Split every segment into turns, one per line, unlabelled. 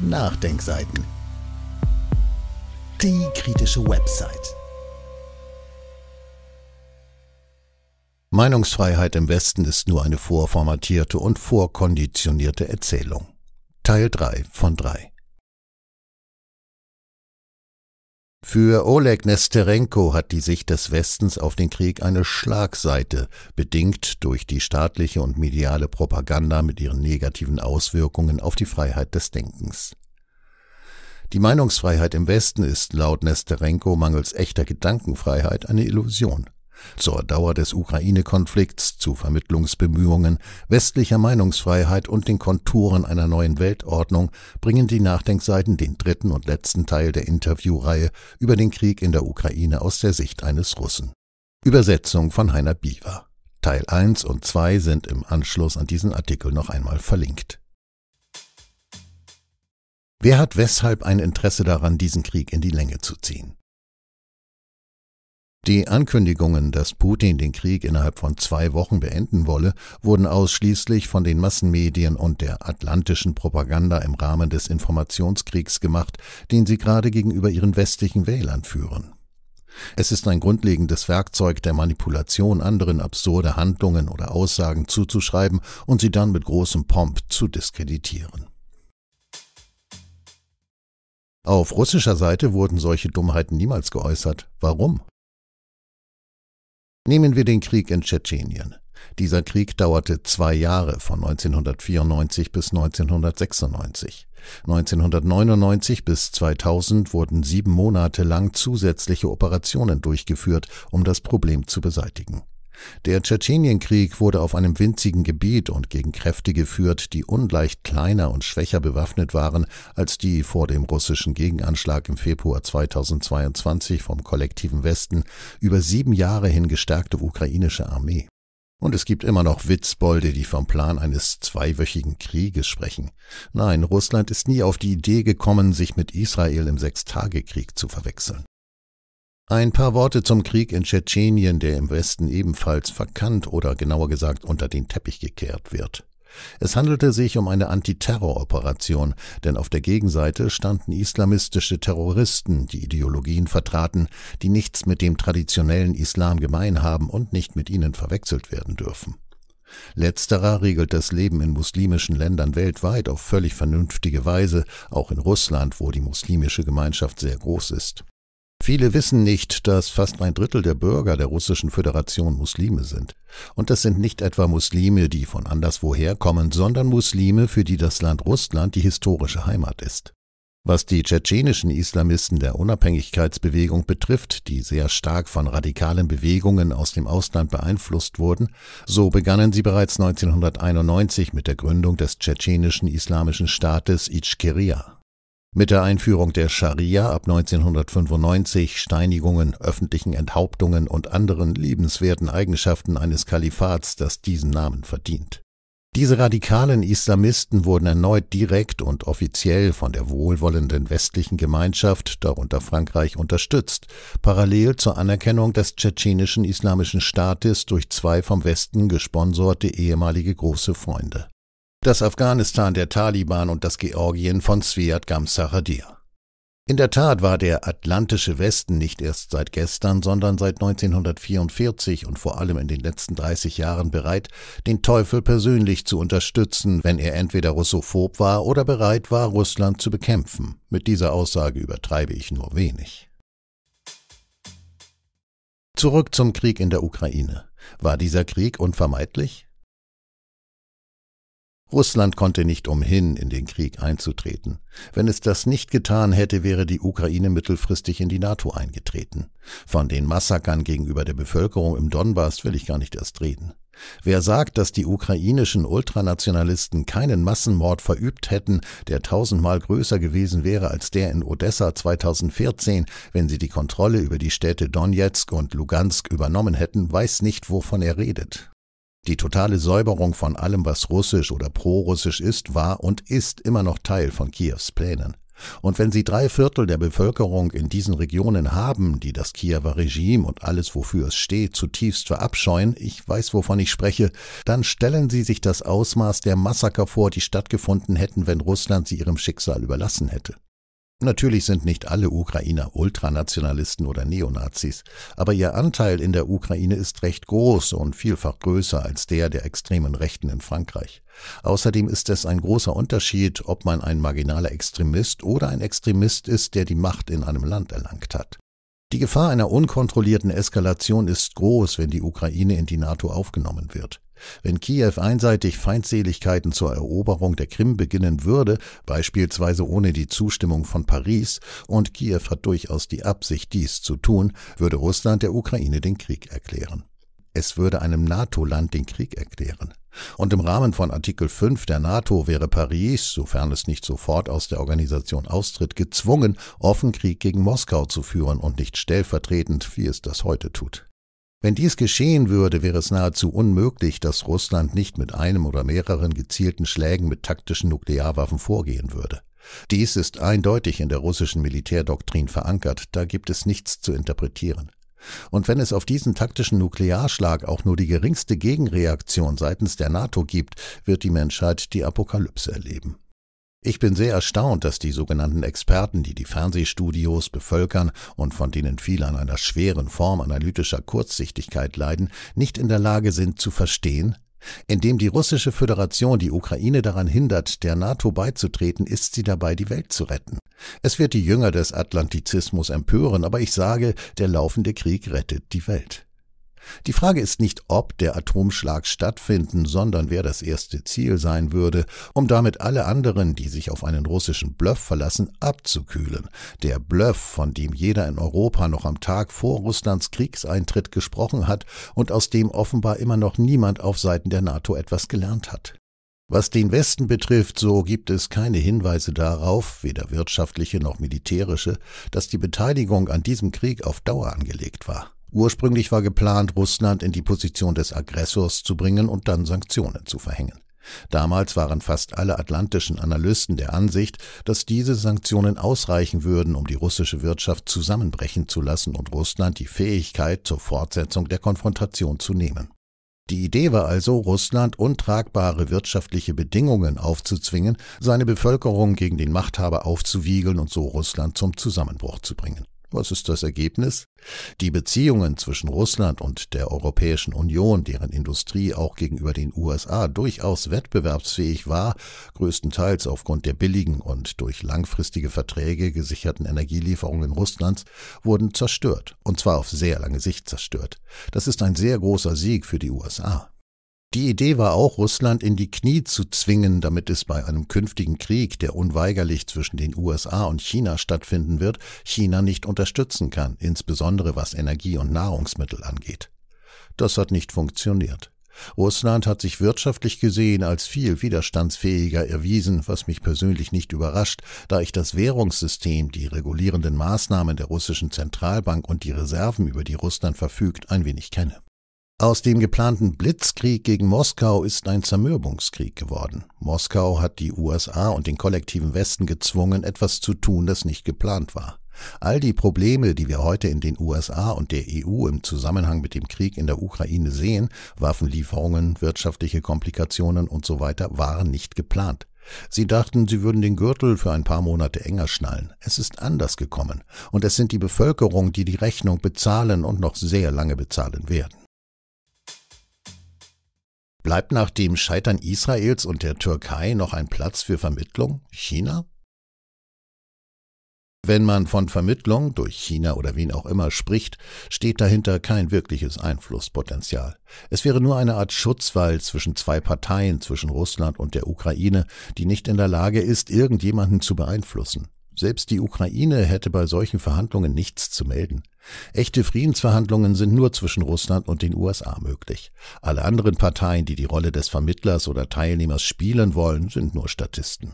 Nachdenkseiten. Die kritische Website. Meinungsfreiheit im Westen ist nur eine vorformatierte und vorkonditionierte Erzählung. Teil 3 von 3. Für Oleg Nesterenko hat die Sicht des Westens auf den Krieg eine Schlagseite, bedingt durch die staatliche und mediale Propaganda mit ihren negativen Auswirkungen auf die Freiheit des Denkens. Die Meinungsfreiheit im Westen ist laut Nesterenko mangels echter Gedankenfreiheit eine Illusion zur Dauer des Ukraine-Konflikts, zu Vermittlungsbemühungen, westlicher Meinungsfreiheit und den Konturen einer neuen Weltordnung bringen die Nachdenkseiten den dritten und letzten Teil der Interviewreihe über den Krieg in der Ukraine aus der Sicht eines Russen. Übersetzung von Heiner Biewer. Teil 1 und 2 sind im Anschluss an diesen Artikel noch einmal verlinkt. Wer hat weshalb ein Interesse daran, diesen Krieg in die Länge zu ziehen? Die Ankündigungen, dass Putin den Krieg innerhalb von zwei Wochen beenden wolle, wurden ausschließlich von den Massenmedien und der atlantischen Propaganda im Rahmen des Informationskriegs gemacht, den sie gerade gegenüber ihren westlichen Wählern führen. Es ist ein grundlegendes Werkzeug der Manipulation, anderen absurde Handlungen oder Aussagen zuzuschreiben und sie dann mit großem Pomp zu diskreditieren. Auf russischer Seite wurden solche Dummheiten niemals geäußert. Warum? Nehmen wir den Krieg in Tschetschenien. Dieser Krieg dauerte zwei Jahre von 1994 bis 1996. 1999 bis 2000 wurden sieben Monate lang zusätzliche Operationen durchgeführt, um das Problem zu beseitigen. Der Tschetschenienkrieg wurde auf einem winzigen Gebiet und gegen Kräfte geführt, die ungleich kleiner und schwächer bewaffnet waren als die vor dem russischen Gegenanschlag im Februar 2022 vom kollektiven Westen über sieben Jahre hin gestärkte ukrainische Armee. Und es gibt immer noch Witzbolde, die vom Plan eines zweiwöchigen Krieges sprechen. Nein, Russland ist nie auf die Idee gekommen, sich mit Israel im Sechstagekrieg zu verwechseln. Ein paar Worte zum Krieg in Tschetschenien, der im Westen ebenfalls verkannt oder genauer gesagt unter den Teppich gekehrt wird. Es handelte sich um eine Antiterroroperation, denn auf der Gegenseite standen islamistische Terroristen, die Ideologien vertraten, die nichts mit dem traditionellen Islam gemein haben und nicht mit ihnen verwechselt werden dürfen. Letzterer regelt das Leben in muslimischen Ländern weltweit auf völlig vernünftige Weise, auch in Russland, wo die muslimische Gemeinschaft sehr groß ist. Viele wissen nicht, dass fast ein Drittel der Bürger der Russischen Föderation Muslime sind. Und das sind nicht etwa Muslime, die von anderswoher kommen, sondern Muslime, für die das Land Russland die historische Heimat ist. Was die tschetschenischen Islamisten der Unabhängigkeitsbewegung betrifft, die sehr stark von radikalen Bewegungen aus dem Ausland beeinflusst wurden, so begannen sie bereits 1991 mit der Gründung des tschetschenischen islamischen Staates Ichkeria. Mit der Einführung der Scharia ab 1995 Steinigungen, öffentlichen Enthauptungen und anderen liebenswerten Eigenschaften eines Kalifats, das diesen Namen verdient. Diese radikalen Islamisten wurden erneut direkt und offiziell von der wohlwollenden westlichen Gemeinschaft, darunter Frankreich, unterstützt, parallel zur Anerkennung des tschetschenischen Islamischen Staates durch zwei vom Westen gesponserte ehemalige große Freunde das Afghanistan der Taliban und das Georgien von Sviat Gamsaradir. In der Tat war der atlantische Westen nicht erst seit gestern, sondern seit 1944 und vor allem in den letzten 30 Jahren bereit, den Teufel persönlich zu unterstützen, wenn er entweder russophob war oder bereit war, Russland zu bekämpfen. Mit dieser Aussage übertreibe ich nur wenig. Zurück zum Krieg in der Ukraine. War dieser Krieg unvermeidlich? Russland konnte nicht umhin, in den Krieg einzutreten. Wenn es das nicht getan hätte, wäre die Ukraine mittelfristig in die NATO eingetreten. Von den Massakern gegenüber der Bevölkerung im Donbass will ich gar nicht erst reden. Wer sagt, dass die ukrainischen Ultranationalisten keinen Massenmord verübt hätten, der tausendmal größer gewesen wäre als der in Odessa 2014, wenn sie die Kontrolle über die Städte Donetsk und Lugansk übernommen hätten, weiß nicht, wovon er redet. Die totale Säuberung von allem, was russisch oder prorussisch ist, war und ist immer noch Teil von Kiews Plänen. Und wenn sie drei Viertel der Bevölkerung in diesen Regionen haben, die das Kiewer Regime und alles, wofür es steht, zutiefst verabscheuen, ich weiß, wovon ich spreche, dann stellen Sie sich das Ausmaß der Massaker vor, die stattgefunden hätten, wenn Russland sie ihrem Schicksal überlassen hätte. Natürlich sind nicht alle Ukrainer Ultranationalisten oder Neonazis, aber ihr Anteil in der Ukraine ist recht groß und vielfach größer als der der extremen Rechten in Frankreich. Außerdem ist es ein großer Unterschied, ob man ein marginaler Extremist oder ein Extremist ist, der die Macht in einem Land erlangt hat. Die Gefahr einer unkontrollierten Eskalation ist groß, wenn die Ukraine in die NATO aufgenommen wird. Wenn Kiew einseitig Feindseligkeiten zur Eroberung der Krim beginnen würde, beispielsweise ohne die Zustimmung von Paris, und Kiew hat durchaus die Absicht, dies zu tun, würde Russland der Ukraine den Krieg erklären. Es würde einem NATO-Land den Krieg erklären. Und im Rahmen von Artikel 5 der NATO wäre Paris, sofern es nicht sofort aus der Organisation austritt, gezwungen, offen Krieg gegen Moskau zu führen und nicht stellvertretend, wie es das heute tut. Wenn dies geschehen würde, wäre es nahezu unmöglich, dass Russland nicht mit einem oder mehreren gezielten Schlägen mit taktischen Nuklearwaffen vorgehen würde. Dies ist eindeutig in der russischen Militärdoktrin verankert, da gibt es nichts zu interpretieren. Und wenn es auf diesen taktischen Nuklearschlag auch nur die geringste Gegenreaktion seitens der NATO gibt, wird die Menschheit die Apokalypse erleben. Ich bin sehr erstaunt, dass die sogenannten Experten, die die Fernsehstudios bevölkern und von denen viele an einer schweren Form analytischer Kurzsichtigkeit leiden, nicht in der Lage sind zu verstehen, indem die russische Föderation die Ukraine daran hindert, der NATO beizutreten, ist sie dabei, die Welt zu retten. Es wird die Jünger des Atlantizismus empören, aber ich sage, der laufende Krieg rettet die Welt. Die Frage ist nicht, ob der Atomschlag stattfinden, sondern wer das erste Ziel sein würde, um damit alle anderen, die sich auf einen russischen Bluff verlassen, abzukühlen. Der Bluff, von dem jeder in Europa noch am Tag vor Russlands Kriegseintritt gesprochen hat und aus dem offenbar immer noch niemand auf Seiten der NATO etwas gelernt hat. Was den Westen betrifft, so gibt es keine Hinweise darauf, weder wirtschaftliche noch militärische, dass die Beteiligung an diesem Krieg auf Dauer angelegt war. Ursprünglich war geplant, Russland in die Position des Aggressors zu bringen und dann Sanktionen zu verhängen. Damals waren fast alle atlantischen Analysten der Ansicht, dass diese Sanktionen ausreichen würden, um die russische Wirtschaft zusammenbrechen zu lassen und Russland die Fähigkeit zur Fortsetzung der Konfrontation zu nehmen. Die Idee war also, Russland untragbare wirtschaftliche Bedingungen aufzuzwingen, seine Bevölkerung gegen den Machthaber aufzuwiegeln und so Russland zum Zusammenbruch zu bringen. Was ist das Ergebnis? Die Beziehungen zwischen Russland und der Europäischen Union, deren Industrie auch gegenüber den USA durchaus wettbewerbsfähig war, größtenteils aufgrund der billigen und durch langfristige Verträge gesicherten Energielieferungen Russlands, wurden zerstört, und zwar auf sehr lange Sicht zerstört. Das ist ein sehr großer Sieg für die USA. Die Idee war auch, Russland in die Knie zu zwingen, damit es bei einem künftigen Krieg, der unweigerlich zwischen den USA und China stattfinden wird, China nicht unterstützen kann, insbesondere was Energie und Nahrungsmittel angeht. Das hat nicht funktioniert. Russland hat sich wirtschaftlich gesehen als viel widerstandsfähiger erwiesen, was mich persönlich nicht überrascht, da ich das Währungssystem, die regulierenden Maßnahmen der russischen Zentralbank und die Reserven, über die Russland verfügt, ein wenig kenne. Aus dem geplanten Blitzkrieg gegen Moskau ist ein Zermürbungskrieg geworden. Moskau hat die USA und den kollektiven Westen gezwungen, etwas zu tun, das nicht geplant war. All die Probleme, die wir heute in den USA und der EU im Zusammenhang mit dem Krieg in der Ukraine sehen, Waffenlieferungen, wirtschaftliche Komplikationen und so weiter, waren nicht geplant. Sie dachten, sie würden den Gürtel für ein paar Monate enger schnallen. Es ist anders gekommen, und es sind die Bevölkerung, die die Rechnung bezahlen und noch sehr lange bezahlen werden. Bleibt nach dem Scheitern Israels und der Türkei noch ein Platz für Vermittlung? China? Wenn man von Vermittlung durch China oder wen auch immer spricht, steht dahinter kein wirkliches Einflusspotenzial. Es wäre nur eine Art Schutzwall zwischen zwei Parteien, zwischen Russland und der Ukraine, die nicht in der Lage ist, irgendjemanden zu beeinflussen. Selbst die Ukraine hätte bei solchen Verhandlungen nichts zu melden. Echte Friedensverhandlungen sind nur zwischen Russland und den USA möglich. Alle anderen Parteien, die die Rolle des Vermittlers oder Teilnehmers spielen wollen, sind nur Statisten.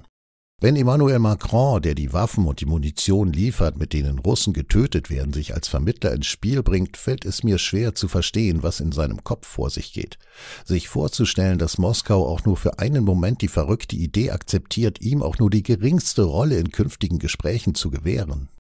Wenn Emmanuel Macron, der die Waffen und die Munition liefert, mit denen Russen getötet werden, sich als Vermittler ins Spiel bringt, fällt es mir schwer zu verstehen, was in seinem Kopf vor sich geht. Sich vorzustellen, dass Moskau auch nur für einen Moment die verrückte Idee akzeptiert, ihm auch nur die geringste Rolle in künftigen Gesprächen zu gewähren,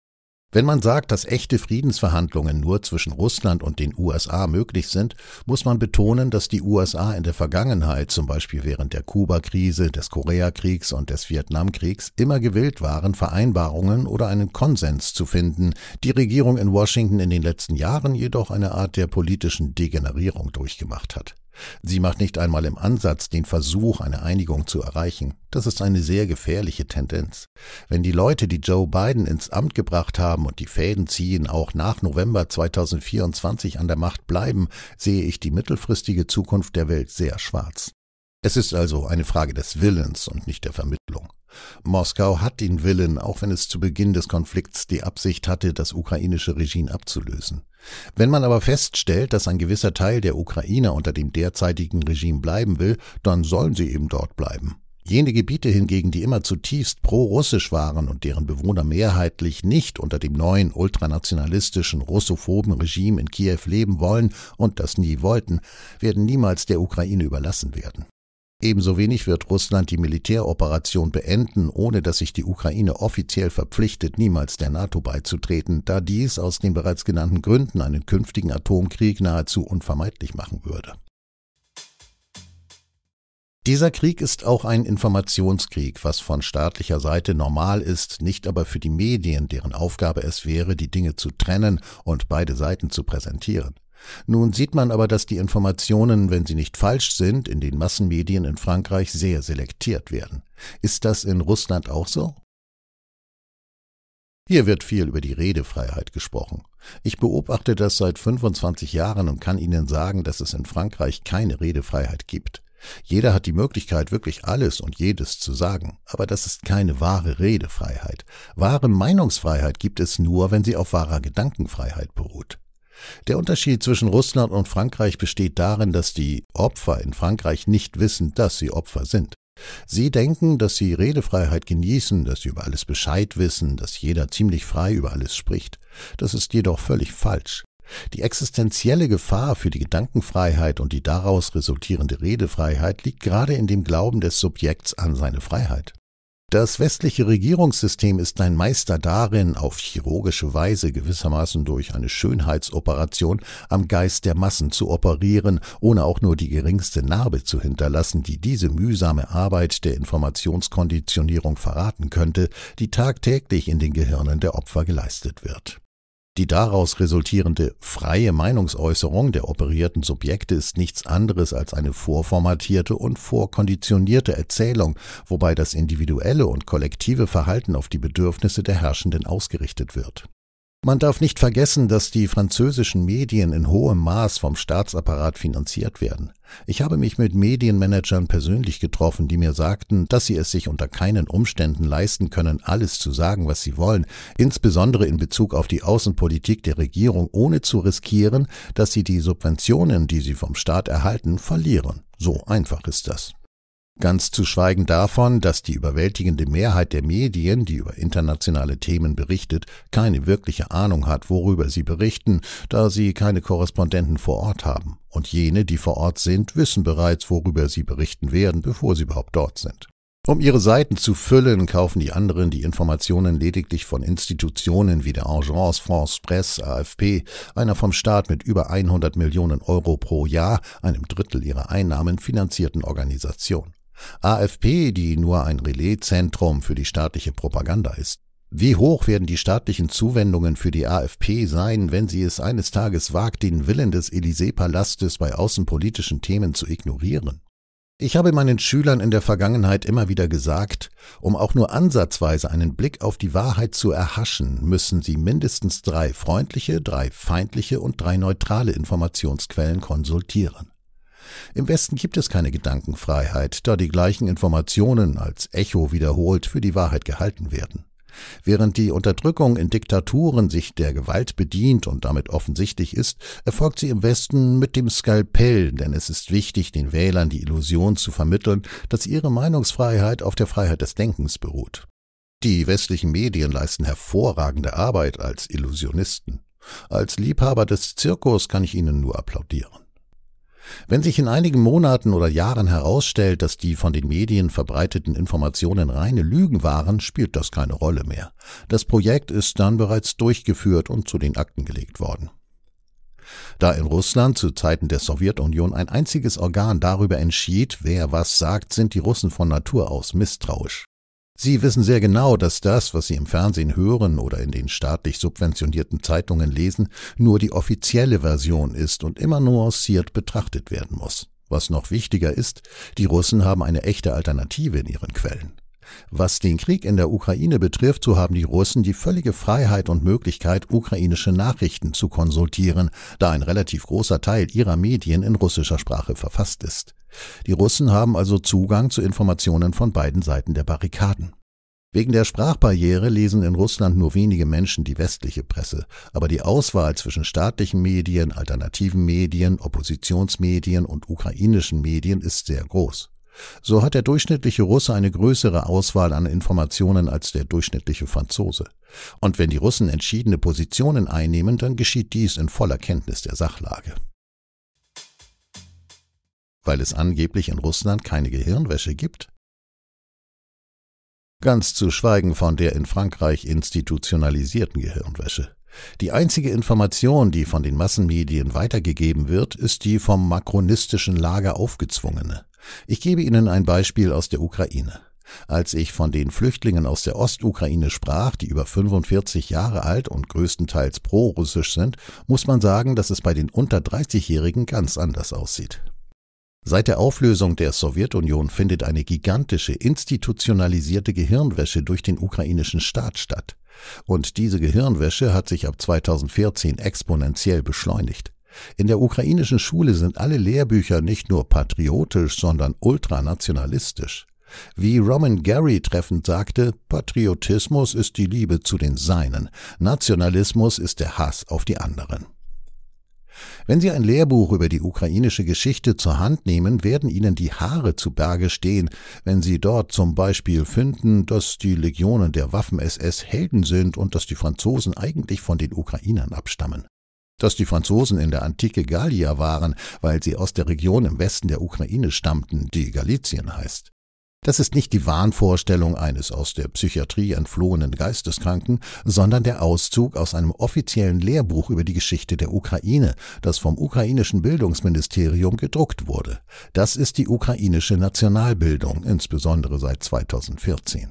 wenn man sagt, dass echte Friedensverhandlungen nur zwischen Russland und den USA möglich sind, muss man betonen, dass die USA in der Vergangenheit, zum Beispiel während der Kuba-Krise, des Koreakriegs und des Vietnamkriegs, immer gewillt waren, Vereinbarungen oder einen Konsens zu finden, die Regierung in Washington in den letzten Jahren jedoch eine Art der politischen Degenerierung durchgemacht hat. Sie macht nicht einmal im Ansatz den Versuch, eine Einigung zu erreichen. Das ist eine sehr gefährliche Tendenz. Wenn die Leute, die Joe Biden ins Amt gebracht haben und die Fäden ziehen, auch nach November 2024 an der Macht bleiben, sehe ich die mittelfristige Zukunft der Welt sehr schwarz. Es ist also eine Frage des Willens und nicht der Vermittlung. Moskau hat den Willen, auch wenn es zu Beginn des Konflikts die Absicht hatte, das ukrainische Regime abzulösen. Wenn man aber feststellt, dass ein gewisser Teil der Ukrainer unter dem derzeitigen Regime bleiben will, dann sollen sie eben dort bleiben. Jene Gebiete hingegen, die immer zutiefst pro-russisch waren und deren Bewohner mehrheitlich nicht unter dem neuen ultranationalistischen russophoben Regime in Kiew leben wollen und das nie wollten, werden niemals der Ukraine überlassen werden. Ebenso wenig wird Russland die Militäroperation beenden, ohne dass sich die Ukraine offiziell verpflichtet, niemals der NATO beizutreten, da dies aus den bereits genannten Gründen einen künftigen Atomkrieg nahezu unvermeidlich machen würde. Dieser Krieg ist auch ein Informationskrieg, was von staatlicher Seite normal ist, nicht aber für die Medien, deren Aufgabe es wäre, die Dinge zu trennen und beide Seiten zu präsentieren. Nun sieht man aber, dass die Informationen, wenn sie nicht falsch sind, in den Massenmedien in Frankreich sehr selektiert werden. Ist das in Russland auch so? Hier wird viel über die Redefreiheit gesprochen. Ich beobachte das seit 25 Jahren und kann Ihnen sagen, dass es in Frankreich keine Redefreiheit gibt. Jeder hat die Möglichkeit, wirklich alles und jedes zu sagen, aber das ist keine wahre Redefreiheit. Wahre Meinungsfreiheit gibt es nur, wenn sie auf wahrer Gedankenfreiheit beruht. Der Unterschied zwischen Russland und Frankreich besteht darin, dass die Opfer in Frankreich nicht wissen, dass sie Opfer sind. Sie denken, dass sie Redefreiheit genießen, dass sie über alles Bescheid wissen, dass jeder ziemlich frei über alles spricht. Das ist jedoch völlig falsch. Die existenzielle Gefahr für die Gedankenfreiheit und die daraus resultierende Redefreiheit liegt gerade in dem Glauben des Subjekts an seine Freiheit. Das westliche Regierungssystem ist ein Meister darin, auf chirurgische Weise gewissermaßen durch eine Schönheitsoperation am Geist der Massen zu operieren, ohne auch nur die geringste Narbe zu hinterlassen, die diese mühsame Arbeit der Informationskonditionierung verraten könnte, die tagtäglich in den Gehirnen der Opfer geleistet wird. Die daraus resultierende freie Meinungsäußerung der operierten Subjekte ist nichts anderes als eine vorformatierte und vorkonditionierte Erzählung, wobei das individuelle und kollektive Verhalten auf die Bedürfnisse der Herrschenden ausgerichtet wird man darf nicht vergessen, dass die französischen Medien in hohem Maß vom Staatsapparat finanziert werden. Ich habe mich mit Medienmanagern persönlich getroffen, die mir sagten, dass sie es sich unter keinen Umständen leisten können, alles zu sagen, was sie wollen, insbesondere in Bezug auf die Außenpolitik der Regierung, ohne zu riskieren, dass sie die Subventionen, die sie vom Staat erhalten, verlieren. So einfach ist das. Ganz zu schweigen davon, dass die überwältigende Mehrheit der Medien, die über internationale Themen berichtet, keine wirkliche Ahnung hat, worüber sie berichten, da sie keine Korrespondenten vor Ort haben. Und jene, die vor Ort sind, wissen bereits, worüber sie berichten werden, bevor sie überhaupt dort sind. Um ihre Seiten zu füllen, kaufen die anderen die Informationen lediglich von Institutionen wie der Agence France Presse AFP, einer vom Staat mit über 100 Millionen Euro pro Jahr, einem Drittel ihrer Einnahmen finanzierten Organisation. AfP, die nur ein Relaiszentrum für die staatliche Propaganda ist. Wie hoch werden die staatlichen Zuwendungen für die AfP sein, wenn sie es eines Tages wagt, den Willen des Élysée-Palastes bei außenpolitischen Themen zu ignorieren? Ich habe meinen Schülern in der Vergangenheit immer wieder gesagt, um auch nur ansatzweise einen Blick auf die Wahrheit zu erhaschen, müssen sie mindestens drei freundliche, drei feindliche und drei neutrale Informationsquellen konsultieren. Im Westen gibt es keine Gedankenfreiheit, da die gleichen Informationen als Echo wiederholt für die Wahrheit gehalten werden. Während die Unterdrückung in Diktaturen sich der Gewalt bedient und damit offensichtlich ist, erfolgt sie im Westen mit dem Skalpell, denn es ist wichtig, den Wählern die Illusion zu vermitteln, dass ihre Meinungsfreiheit auf der Freiheit des Denkens beruht. Die westlichen Medien leisten hervorragende Arbeit als Illusionisten. Als Liebhaber des Zirkus kann ich ihnen nur applaudieren. Wenn sich in einigen Monaten oder Jahren herausstellt, dass die von den Medien verbreiteten Informationen reine Lügen waren, spielt das keine Rolle mehr. Das Projekt ist dann bereits durchgeführt und zu den Akten gelegt worden. Da in Russland zu Zeiten der Sowjetunion ein einziges Organ darüber entschied, wer was sagt, sind die Russen von Natur aus misstrauisch. Sie wissen sehr genau, dass das, was Sie im Fernsehen hören oder in den staatlich subventionierten Zeitungen lesen, nur die offizielle Version ist und immer nuanciert betrachtet werden muss. Was noch wichtiger ist, die Russen haben eine echte Alternative in ihren Quellen. Was den Krieg in der Ukraine betrifft, so haben die Russen die völlige Freiheit und Möglichkeit, ukrainische Nachrichten zu konsultieren, da ein relativ großer Teil ihrer Medien in russischer Sprache verfasst ist. Die Russen haben also Zugang zu Informationen von beiden Seiten der Barrikaden. Wegen der Sprachbarriere lesen in Russland nur wenige Menschen die westliche Presse, aber die Auswahl zwischen staatlichen Medien, alternativen Medien, Oppositionsmedien und ukrainischen Medien ist sehr groß. So hat der durchschnittliche Russe eine größere Auswahl an Informationen als der durchschnittliche Franzose. Und wenn die Russen entschiedene Positionen einnehmen, dann geschieht dies in voller Kenntnis der Sachlage weil es angeblich in Russland keine Gehirnwäsche gibt? Ganz zu schweigen von der in Frankreich institutionalisierten Gehirnwäsche. Die einzige Information, die von den Massenmedien weitergegeben wird, ist die vom makronistischen Lager aufgezwungene. Ich gebe Ihnen ein Beispiel aus der Ukraine. Als ich von den Flüchtlingen aus der Ostukraine sprach, die über 45 Jahre alt und größtenteils pro-russisch sind, muss man sagen, dass es bei den unter 30-Jährigen ganz anders aussieht. Seit der Auflösung der Sowjetunion findet eine gigantische institutionalisierte Gehirnwäsche durch den ukrainischen Staat statt. Und diese Gehirnwäsche hat sich ab 2014 exponentiell beschleunigt. In der ukrainischen Schule sind alle Lehrbücher nicht nur patriotisch, sondern ultranationalistisch. Wie Roman Gary treffend sagte, Patriotismus ist die Liebe zu den Seinen, Nationalismus ist der Hass auf die anderen. Wenn Sie ein Lehrbuch über die ukrainische Geschichte zur Hand nehmen, werden Ihnen die Haare zu Berge stehen, wenn Sie dort zum Beispiel finden, dass die Legionen der Waffen-SS Helden sind und dass die Franzosen eigentlich von den Ukrainern abstammen. Dass die Franzosen in der Antike Gallier waren, weil sie aus der Region im Westen der Ukraine stammten, die Galizien heißt. Das ist nicht die Wahnvorstellung eines aus der Psychiatrie entflohenen Geisteskranken, sondern der Auszug aus einem offiziellen Lehrbuch über die Geschichte der Ukraine, das vom ukrainischen Bildungsministerium gedruckt wurde. Das ist die ukrainische Nationalbildung, insbesondere seit 2014.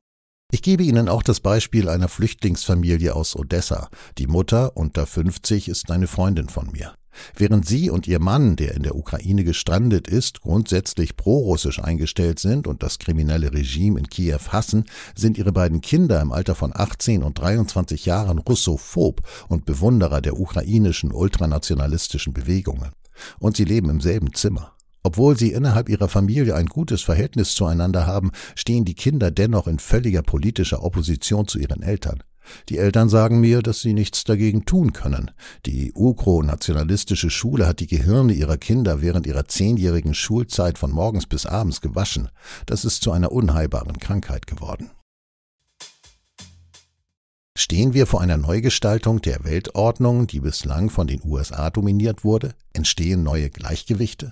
Ich gebe Ihnen auch das Beispiel einer Flüchtlingsfamilie aus Odessa. Die Mutter unter 50 ist eine Freundin von mir. Während sie und ihr Mann, der in der Ukraine gestrandet ist, grundsätzlich prorussisch eingestellt sind und das kriminelle Regime in Kiew hassen, sind ihre beiden Kinder im Alter von 18 und 23 Jahren russophob und Bewunderer der ukrainischen ultranationalistischen Bewegungen. Und sie leben im selben Zimmer. Obwohl sie innerhalb ihrer Familie ein gutes Verhältnis zueinander haben, stehen die Kinder dennoch in völliger politischer Opposition zu ihren Eltern. Die Eltern sagen mir, dass sie nichts dagegen tun können. Die ukro-nationalistische Schule hat die Gehirne ihrer Kinder während ihrer zehnjährigen Schulzeit von morgens bis abends gewaschen. Das ist zu einer unheilbaren Krankheit geworden. Stehen wir vor einer Neugestaltung der Weltordnung, die bislang von den USA dominiert wurde? Entstehen neue Gleichgewichte?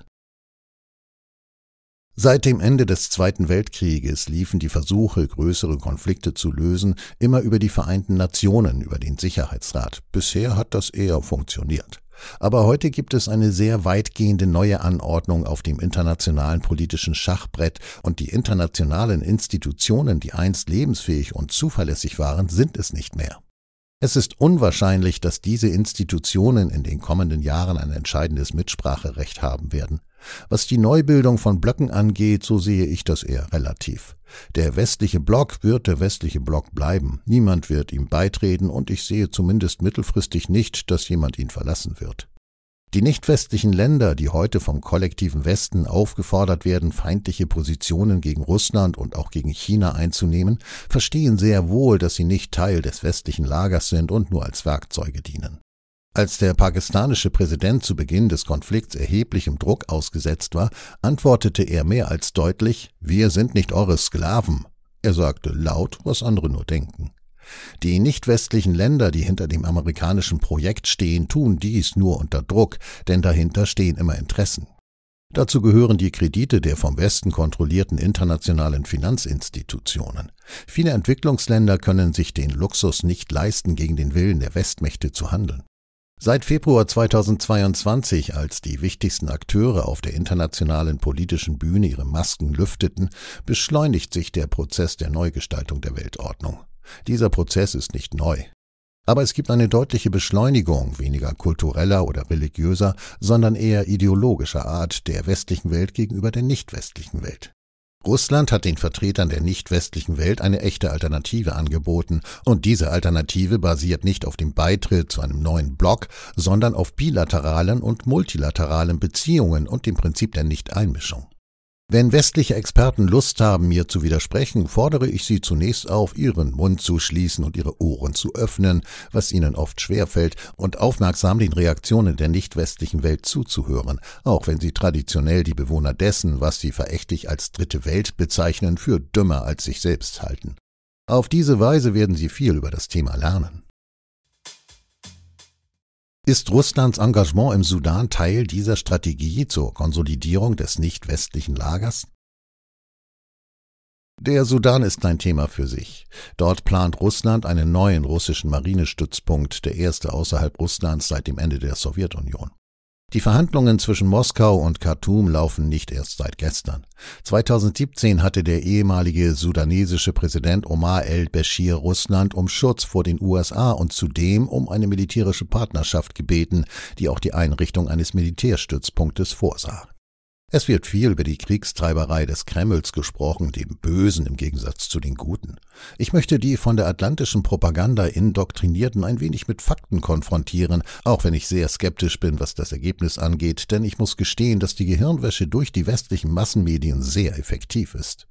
Seit dem Ende des Zweiten Weltkrieges liefen die Versuche, größere Konflikte zu lösen, immer über die Vereinten Nationen, über den Sicherheitsrat. Bisher hat das eher funktioniert. Aber heute gibt es eine sehr weitgehende neue Anordnung auf dem internationalen politischen Schachbrett und die internationalen Institutionen, die einst lebensfähig und zuverlässig waren, sind es nicht mehr. Es ist unwahrscheinlich, dass diese Institutionen in den kommenden Jahren ein entscheidendes Mitspracherecht haben werden. Was die Neubildung von Blöcken angeht, so sehe ich das eher relativ. Der westliche Block wird der westliche Block bleiben. Niemand wird ihm beitreten und ich sehe zumindest mittelfristig nicht, dass jemand ihn verlassen wird. Die nicht westlichen Länder, die heute vom kollektiven Westen aufgefordert werden, feindliche Positionen gegen Russland und auch gegen China einzunehmen, verstehen sehr wohl, dass sie nicht Teil des westlichen Lagers sind und nur als Werkzeuge dienen. Als der pakistanische Präsident zu Beginn des Konflikts erheblichem Druck ausgesetzt war, antwortete er mehr als deutlich Wir sind nicht eure Sklaven. Er sagte laut, was andere nur denken. Die nicht westlichen Länder, die hinter dem amerikanischen Projekt stehen, tun dies nur unter Druck, denn dahinter stehen immer Interessen. Dazu gehören die Kredite der vom Westen kontrollierten internationalen Finanzinstitutionen. Viele Entwicklungsländer können sich den Luxus nicht leisten, gegen den Willen der Westmächte zu handeln. Seit Februar 2022, als die wichtigsten Akteure auf der internationalen politischen Bühne ihre Masken lüfteten, beschleunigt sich der Prozess der Neugestaltung der Weltordnung. Dieser Prozess ist nicht neu. Aber es gibt eine deutliche Beschleunigung weniger kultureller oder religiöser, sondern eher ideologischer Art der westlichen Welt gegenüber der nicht westlichen Welt. Russland hat den Vertretern der nicht westlichen Welt eine echte Alternative angeboten, und diese Alternative basiert nicht auf dem Beitritt zu einem neuen Block, sondern auf bilateralen und multilateralen Beziehungen und dem Prinzip der Nichteinmischung. Wenn westliche Experten Lust haben, mir zu widersprechen, fordere ich sie zunächst auf, ihren Mund zu schließen und ihre Ohren zu öffnen, was ihnen oft schwerfällt, und aufmerksam den Reaktionen der nicht westlichen Welt zuzuhören, auch wenn sie traditionell die Bewohner dessen, was sie verächtlich als dritte Welt bezeichnen, für dümmer als sich selbst halten. Auf diese Weise werden sie viel über das Thema lernen. Ist Russlands Engagement im Sudan Teil dieser Strategie zur Konsolidierung des nicht westlichen Lagers? Der Sudan ist ein Thema für sich. Dort plant Russland einen neuen russischen Marinestützpunkt, der erste außerhalb Russlands seit dem Ende der Sowjetunion. Die Verhandlungen zwischen Moskau und Khartoum laufen nicht erst seit gestern. 2017 hatte der ehemalige sudanesische Präsident Omar el-Bashir Russland um Schutz vor den USA und zudem um eine militärische Partnerschaft gebeten, die auch die Einrichtung eines Militärstützpunktes vorsah. Es wird viel über die Kriegstreiberei des Kremls gesprochen, dem Bösen im Gegensatz zu den Guten. Ich möchte die von der atlantischen Propaganda indoktrinierten ein wenig mit Fakten konfrontieren, auch wenn ich sehr skeptisch bin, was das Ergebnis angeht, denn ich muss gestehen, dass die Gehirnwäsche durch die westlichen Massenmedien sehr effektiv ist.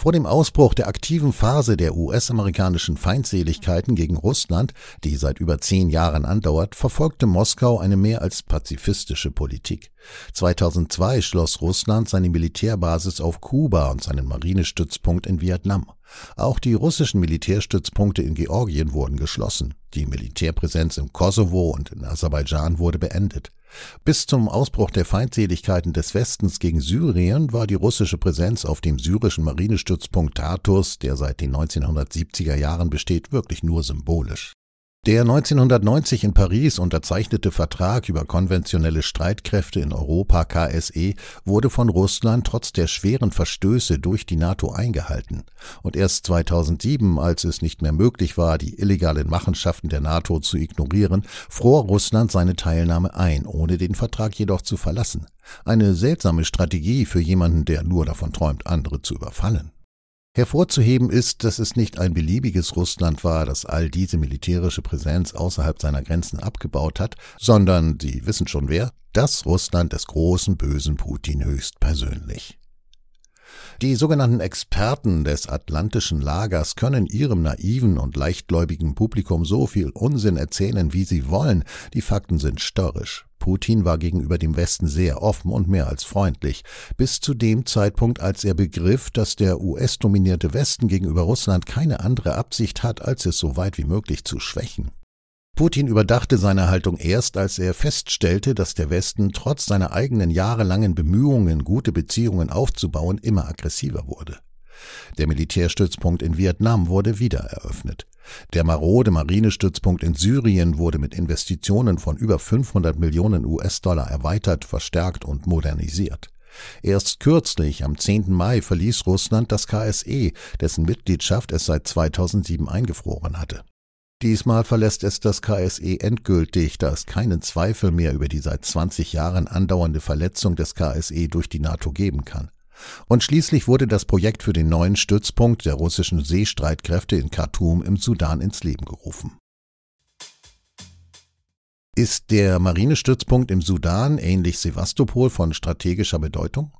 Vor dem Ausbruch der aktiven Phase der US-amerikanischen Feindseligkeiten gegen Russland, die seit über zehn Jahren andauert, verfolgte Moskau eine mehr als pazifistische Politik. 2002 schloss Russland seine Militärbasis auf Kuba und seinen Marinestützpunkt in Vietnam. Auch die russischen Militärstützpunkte in Georgien wurden geschlossen. Die Militärpräsenz im Kosovo und in Aserbaidschan wurde beendet. Bis zum Ausbruch der Feindseligkeiten des Westens gegen Syrien war die russische Präsenz auf dem syrischen Marinestützpunkt Tartus, der seit den 1970er Jahren besteht, wirklich nur symbolisch der 1990 in Paris unterzeichnete Vertrag über konventionelle Streitkräfte in Europa KSE wurde von Russland trotz der schweren Verstöße durch die NATO eingehalten. Und erst 2007, als es nicht mehr möglich war, die illegalen Machenschaften der NATO zu ignorieren, fror Russland seine Teilnahme ein, ohne den Vertrag jedoch zu verlassen. Eine seltsame Strategie für jemanden, der nur davon träumt, andere zu überfallen. Hervorzuheben ist, dass es nicht ein beliebiges Russland war, das all diese militärische Präsenz außerhalb seiner Grenzen abgebaut hat, sondern, Sie wissen schon wer, das Russland des großen bösen Putin höchstpersönlich. Die sogenannten Experten des atlantischen Lagers können ihrem naiven und leichtgläubigen Publikum so viel Unsinn erzählen, wie sie wollen. Die Fakten sind störrisch. Putin war gegenüber dem Westen sehr offen und mehr als freundlich, bis zu dem Zeitpunkt, als er begriff, dass der US-dominierte Westen gegenüber Russland keine andere Absicht hat, als es so weit wie möglich zu schwächen. Putin überdachte seine Haltung erst, als er feststellte, dass der Westen trotz seiner eigenen jahrelangen Bemühungen, gute Beziehungen aufzubauen, immer aggressiver wurde. Der Militärstützpunkt in Vietnam wurde wieder eröffnet. Der marode Marinestützpunkt in Syrien wurde mit Investitionen von über 500 Millionen US-Dollar erweitert, verstärkt und modernisiert. Erst kürzlich, am 10. Mai, verließ Russland das KSE, dessen Mitgliedschaft es seit 2007 eingefroren hatte. Diesmal verlässt es das KSE endgültig, da es keinen Zweifel mehr über die seit 20 Jahren andauernde Verletzung des KSE durch die NATO geben kann. Und schließlich wurde das Projekt für den neuen Stützpunkt der russischen Seestreitkräfte in Khartoum im Sudan ins Leben gerufen. Ist der Marinestützpunkt im Sudan ähnlich Sevastopol von strategischer Bedeutung?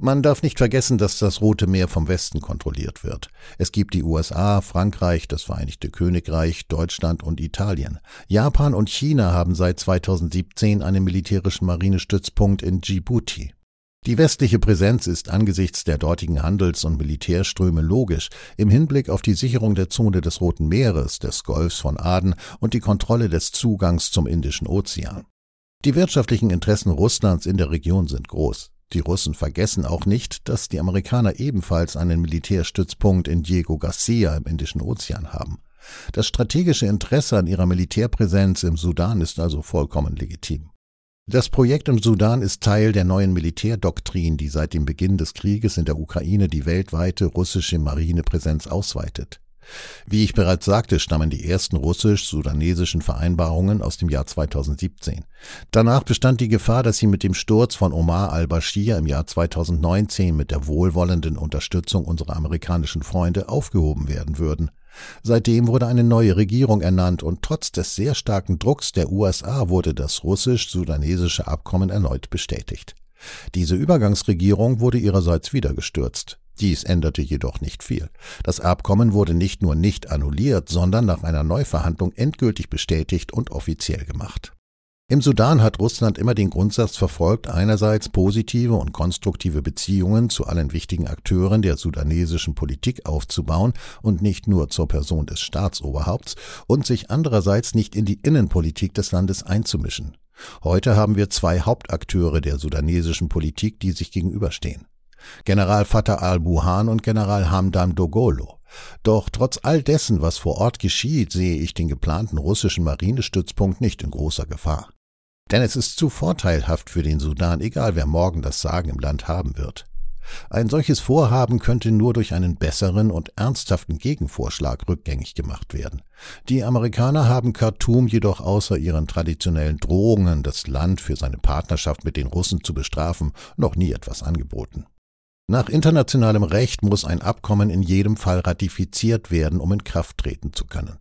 Man darf nicht vergessen, dass das Rote Meer vom Westen kontrolliert wird. Es gibt die USA, Frankreich, das Vereinigte Königreich, Deutschland und Italien. Japan und China haben seit 2017 einen militärischen Marinestützpunkt in Djibouti. Die westliche Präsenz ist angesichts der dortigen Handels- und Militärströme logisch im Hinblick auf die Sicherung der Zone des Roten Meeres, des Golfs von Aden und die Kontrolle des Zugangs zum Indischen Ozean. Die wirtschaftlichen Interessen Russlands in der Region sind groß. Die Russen vergessen auch nicht, dass die Amerikaner ebenfalls einen Militärstützpunkt in Diego Garcia im Indischen Ozean haben. Das strategische Interesse an ihrer Militärpräsenz im Sudan ist also vollkommen legitim. Das Projekt im Sudan ist Teil der neuen Militärdoktrin, die seit dem Beginn des Krieges in der Ukraine die weltweite russische Marinepräsenz ausweitet. Wie ich bereits sagte, stammen die ersten russisch-sudanesischen Vereinbarungen aus dem Jahr 2017. Danach bestand die Gefahr, dass sie mit dem Sturz von Omar al-Bashir im Jahr 2019 mit der wohlwollenden Unterstützung unserer amerikanischen Freunde aufgehoben werden würden. Seitdem wurde eine neue Regierung ernannt und trotz des sehr starken Drucks der USA wurde das russisch-sudanesische Abkommen erneut bestätigt. Diese Übergangsregierung wurde ihrerseits wieder gestürzt. Dies änderte jedoch nicht viel. Das Abkommen wurde nicht nur nicht annulliert, sondern nach einer Neuverhandlung endgültig bestätigt und offiziell gemacht. Im Sudan hat Russland immer den Grundsatz verfolgt, einerseits positive und konstruktive Beziehungen zu allen wichtigen Akteuren der sudanesischen Politik aufzubauen und nicht nur zur Person des Staatsoberhaupts und sich andererseits nicht in die Innenpolitik des Landes einzumischen. Heute haben wir zwei Hauptakteure der sudanesischen Politik, die sich gegenüberstehen. General Fatah al-Buhan und General Hamdan Dogolo. Doch trotz all dessen, was vor Ort geschieht, sehe ich den geplanten russischen Marinestützpunkt nicht in großer Gefahr. Denn es ist zu vorteilhaft für den Sudan, egal wer morgen das Sagen im Land haben wird. Ein solches Vorhaben könnte nur durch einen besseren und ernsthaften Gegenvorschlag rückgängig gemacht werden. Die Amerikaner haben Khartoum jedoch außer ihren traditionellen Drohungen, das Land für seine Partnerschaft mit den Russen zu bestrafen, noch nie etwas angeboten. Nach internationalem Recht muss ein Abkommen in jedem Fall ratifiziert werden, um in Kraft treten zu können.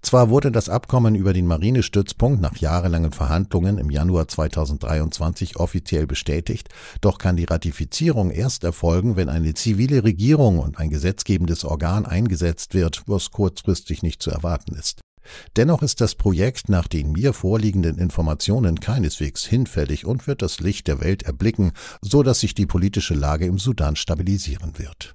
Zwar wurde das Abkommen über den Marinestützpunkt nach jahrelangen Verhandlungen im Januar 2023 offiziell bestätigt, doch kann die Ratifizierung erst erfolgen, wenn eine zivile Regierung und ein gesetzgebendes Organ eingesetzt wird, was kurzfristig nicht zu erwarten ist. Dennoch ist das Projekt nach den mir vorliegenden Informationen keineswegs hinfällig und wird das Licht der Welt erblicken, so dass sich die politische Lage im Sudan stabilisieren wird.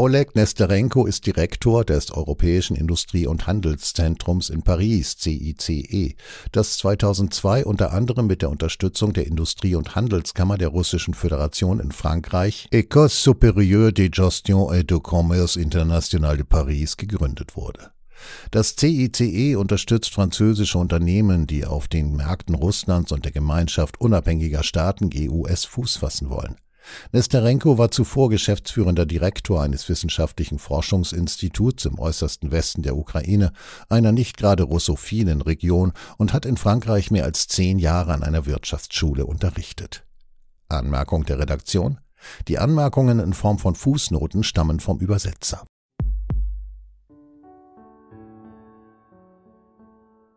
Oleg Nesterenko ist Direktor des Europäischen Industrie- und Handelszentrums in Paris, CICE, das 2002 unter anderem mit der Unterstützung der Industrie- und Handelskammer der Russischen Föderation in Frankreich École Supérieure de Gestion et de Commerce International de Paris gegründet wurde. Das CICE unterstützt französische Unternehmen, die auf den Märkten Russlands und der Gemeinschaft unabhängiger Staaten GUS Fuß fassen wollen. Nesterenko war zuvor geschäftsführender Direktor eines wissenschaftlichen Forschungsinstituts im äußersten Westen der Ukraine, einer nicht gerade russophilen Region, und hat in Frankreich mehr als zehn Jahre an einer Wirtschaftsschule unterrichtet. Anmerkung der Redaktion Die Anmerkungen in Form von Fußnoten stammen vom Übersetzer